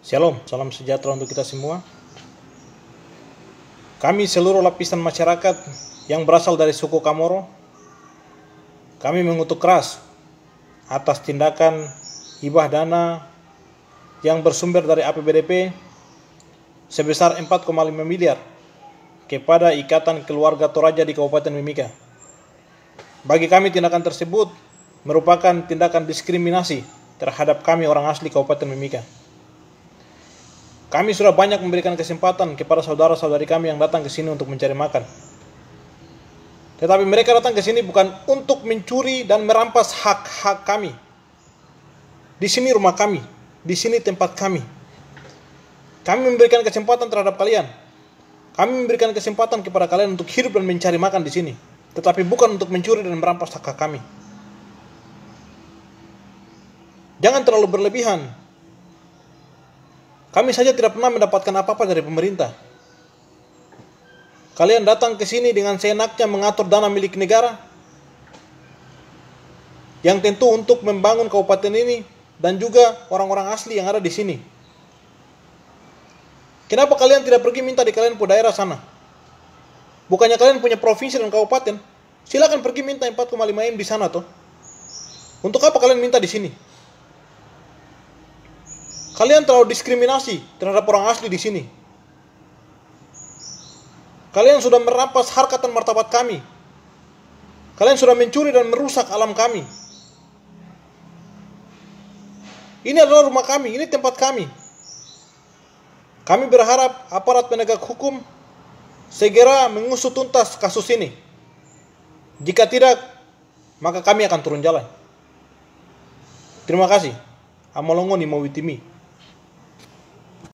Shalom, salam sejahtera untuk kita semua. Kami seluruh lapisan masyarakat yang berasal dari suku Kamoro, kami mengutuk keras atas tindakan hibah dana yang bersumber dari APBDP sebesar 4,5 miliar kepada Ikatan Keluarga Toraja di Kabupaten Mimika. Bagi kami tindakan tersebut merupakan tindakan diskriminasi terhadap kami orang asli Kabupaten Mimika. Kami sudah banyak memberikan kesempatan kepada saudara-saudari kami yang datang ke sini untuk mencari makan. Tetapi mereka datang ke sini bukan untuk mencuri dan merampas hak-hak kami. Di sini rumah kami, di sini tempat kami. Kami memberikan kesempatan terhadap kalian. Kami memberikan kesempatan kepada kalian untuk hidup dan mencari makan di sini, tetapi bukan untuk mencuri dan merampas hak, -hak kami. Jangan terlalu berlebihan kami saja tidak pernah mendapatkan apa-apa dari pemerintah. Kalian datang ke sini dengan seenaknya mengatur dana milik negara. Yang tentu untuk membangun kabupaten ini dan juga orang-orang asli yang ada di sini. Kenapa kalian tidak pergi minta di kalian pun daerah sana? Bukannya kalian punya provinsi dan kabupaten? Silakan pergi minta 4,5 M di sana toh. Untuk apa kalian minta di sini? Kalian terlalu diskriminasi terhadap orang asli di sini. Kalian sudah merampas harkat dan martabat kami. Kalian sudah mencuri dan merusak alam kami. Ini adalah rumah kami, ini tempat kami. Kami berharap aparat penegak hukum segera mengusut tuntas kasus ini. Jika tidak, maka kami akan turun jalan. Terima kasih. Amolongo ni mawitimi.